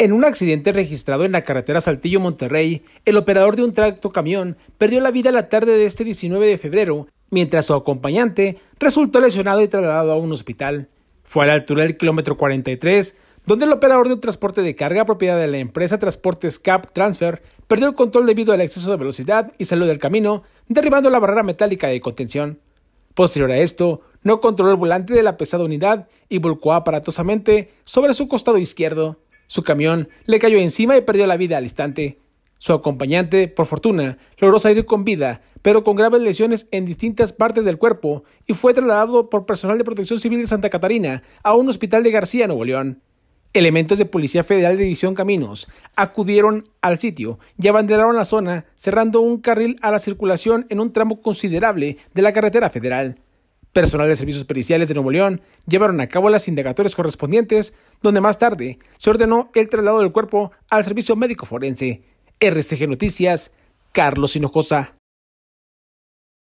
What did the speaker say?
En un accidente registrado en la carretera Saltillo-Monterrey, el operador de un tracto camión perdió la vida la tarde de este 19 de febrero, mientras su acompañante resultó lesionado y trasladado a un hospital. Fue a la altura del kilómetro 43, donde el operador de un transporte de carga propiedad de la empresa Transportes Cap Transfer perdió el control debido al exceso de velocidad y salió del camino, derribando la barrera metálica de contención. Posterior a esto, no controló el volante de la pesada unidad y volcó aparatosamente sobre su costado izquierdo. Su camión le cayó encima y perdió la vida al instante. Su acompañante, por fortuna, logró salir con vida, pero con graves lesiones en distintas partes del cuerpo y fue trasladado por personal de protección civil de Santa Catarina a un hospital de García, Nuevo León. Elementos de Policía Federal de División Caminos acudieron al sitio y abanderaron la zona, cerrando un carril a la circulación en un tramo considerable de la carretera federal. Personal de servicios periciales de Nuevo León llevaron a cabo las indagatorias correspondientes donde más tarde se ordenó el traslado del cuerpo al Servicio Médico Forense. RCG Noticias, Carlos Hinojosa.